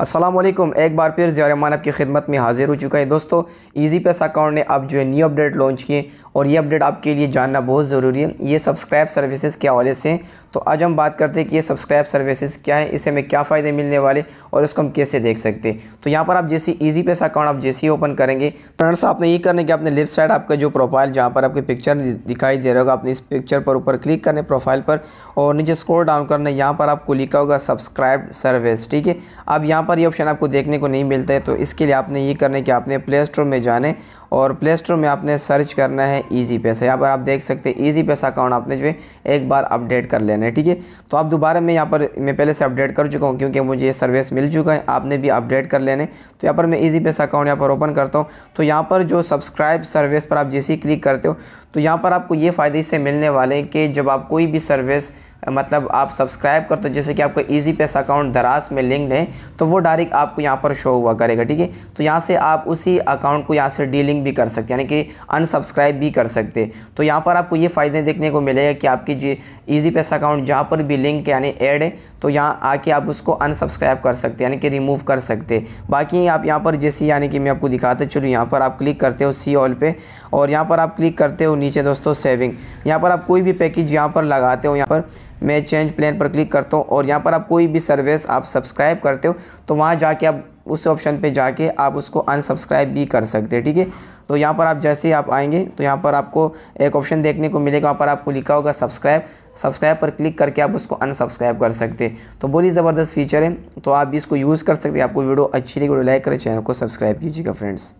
असलम एक बार फिर ज़्यार मानब की खिदमत में हाज़िर हो चुका है दोस्तों ईजी पैसा अकाउंट ने अब जो है न्यू अपडेट लॉन्च किए और ये अपडेट आपके लिए जानना बहुत ज़रूरी है ये सब्सक्राइब सर्विसेज के हवाले से तो आज हम बात करते हैं कि ये सब्सक्राइब सर्विसेज क्या है इसे हमें क्या फ़ायदे मिलने वाले और इसको हम कैसे देख सकते हैं तो यहाँ पर आप जैसे ईजी पैसा अकाउंट आप जैसे ही ओपन करेंगे फ्रेंड्स तो आपने ये करने के अपने लेफ्ट साइड आपका जो प्रोफाइल जहाँ पर आपकी पिक्चर दिखाई दे रहा होगा आपने इस पिक्चर पर ऊपर क्लिक करने प्रोफाइल पर और नीचे स्क्रोल डाउन करना यहाँ पर आपको लिखा होगा सब्सक्राइब सर्विस ठीक है अब यहाँ पर ये ऑप्शन आपको देखने को नहीं मिलता है तो इसके लिए आपने ये करना है कि आपने प्ले स्टोर में जाने और प्ले स्टोर में आपने सर्च करना है ईजी पैसा यहाँ पर आप देख सकते हैं ईजी पैसा अकाउंट आपने जो है एक बार अपडेट कर लेना है ठीक है तो आप दोबारा मैं यहाँ पर मैं पहले से अपडेट कर चुका हूँ क्योंकि मुझे ये सर्विस मिल चुका है आपने भी अपडेट कर लेने तो यहाँ पर मैं ईजी पैसा अकाउंट यहाँ पर ओपन करता हूँ तो यहाँ पर जो सब्सक्राइब सर्विस पर आप जैसे ही क्लिक करते हो तो यहाँ पर आपको ये फ़ायदे इससे मिलने वाले हैं कि जब आप कोई भी सर्विस मतलब आप सब्सक्राइब कर तो जैसे कि आपका ईजी पैसा अकाउंट दराज में लिंक्ड है तो वो डायरेक्ट आपको यहाँ पर शो हुआ करेगा ठीक है तो यहाँ से आप उसी अकाउंट को यहाँ से डीलिंग भी कर सकते हैं यानी कि अनसब्सक्राइब भी कर सकते तो यहाँ पर आपको ये फ़ायदे देखने को मिलेगा कि आपकी जी ईजी पैसा अकाउंट जहाँ पर भी लिंक यानी एड है तो यहाँ आके आप उसको अनसब्सक्राइब कर सकते यानी कि रिमूव कर सकते बाकी आप यहाँ पर जैसे यानी कि मैं आपको दिखाते चलो यहाँ पर आप क्लिक करते हो सी ऑल पर और यहाँ पर आप क्लिक करते हो नीचे दोस्तों सेविंग यहाँ पर आप कोई भी पैकेज यहाँ पर लगाते हो यहाँ पर मैं चेंज प्लान पर क्लिक करता हूँ और यहाँ पर आप कोई भी सर्विस आप सब्सक्राइब करते हो तो वहाँ जाके आप उस ऑप्शन पे जाके आप उसको अनसब्सक्राइब भी कर सकते हैं ठीक है तो यहाँ पर आप जैसे ही आप आएंगे तो यहाँ पर आपको एक ऑप्शन देखने को मिलेगा वहाँ पर आपको लिखा होगा सब्सक्राइब सब्सक्राइब पर क्लिक करके आप उसको अनसब्सक्राइब कर सकते हैं तो बहुत ही ज़बरदस्त फीचर है तो आप भी इसको यूज़ कर सकते हैं आपको वीडियो अच्छी लगी वीडियो तो लाइक करें चैनल को सब्सक्राइब कीजिएगा फ्रेंड्स